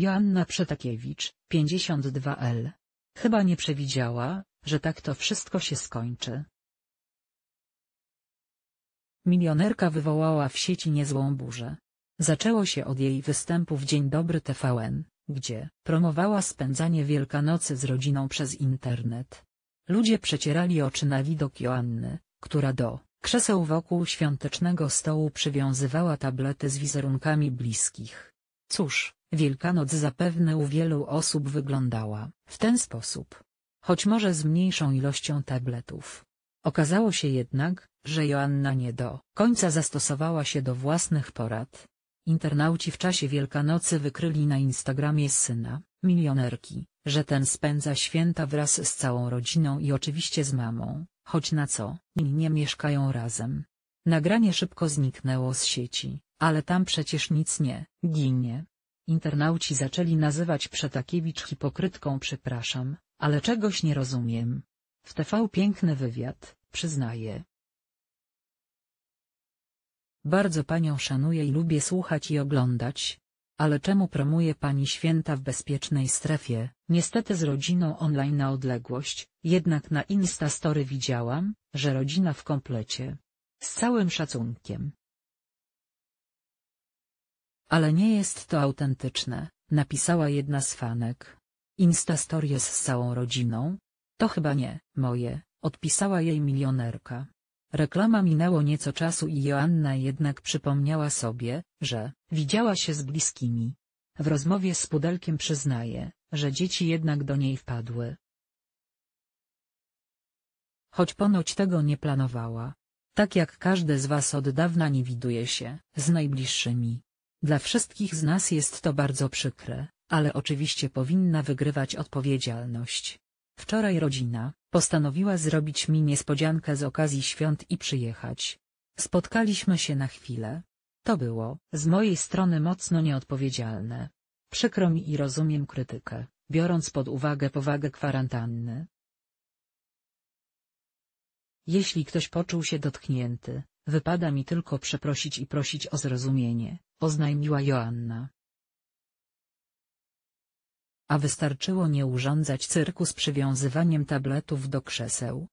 Joanna Przetakiewicz, 52L. Chyba nie przewidziała, że tak to wszystko się skończy. Milionerka wywołała w sieci niezłą burzę. Zaczęło się od jej występu w Dzień Dobry TVN, gdzie promowała spędzanie Wielkanocy z rodziną przez internet. Ludzie przecierali oczy na widok Joanny, która do krzeseł wokół świątecznego stołu przywiązywała tablety z wizerunkami bliskich. Cóż, Wielkanoc zapewne u wielu osób wyglądała w ten sposób. Choć może z mniejszą ilością tabletów. Okazało się jednak, że Joanna nie do końca zastosowała się do własnych porad. Internauci w czasie Wielkanocy wykryli na Instagramie syna, milionerki, że ten spędza święta wraz z całą rodziną i oczywiście z mamą, choć na co nie mieszkają razem. Nagranie szybko zniknęło z sieci, ale tam przecież nic nie ginie. Internauci zaczęli nazywać Przetakiewicz hipokrytką przepraszam, ale czegoś nie rozumiem. W TV piękny wywiad, przyznaję. Bardzo panią szanuję i lubię słuchać i oglądać. Ale czemu promuje pani święta w bezpiecznej strefie? Niestety z rodziną online na odległość, jednak na Instastory widziałam, że rodzina w komplecie. Z całym szacunkiem. Ale nie jest to autentyczne, napisała jedna z fanek. Instastorie z całą rodziną? To chyba nie, moje, odpisała jej milionerka. Reklama minęło nieco czasu i Joanna jednak przypomniała sobie, że widziała się z bliskimi. W rozmowie z Pudelkiem przyznaje, że dzieci jednak do niej wpadły. Choć ponoć tego nie planowała. Tak jak każdy z was od dawna nie widuje się z najbliższymi. Dla wszystkich z nas jest to bardzo przykre, ale oczywiście powinna wygrywać odpowiedzialność. Wczoraj rodzina postanowiła zrobić mi niespodziankę z okazji świąt i przyjechać. Spotkaliśmy się na chwilę. To było z mojej strony mocno nieodpowiedzialne. Przykro mi i rozumiem krytykę, biorąc pod uwagę powagę kwarantanny. Jeśli ktoś poczuł się dotknięty, wypada mi tylko przeprosić i prosić o zrozumienie. Oznajmiła Joanna. A wystarczyło nie urządzać cyrku z przywiązywaniem tabletów do krzeseł,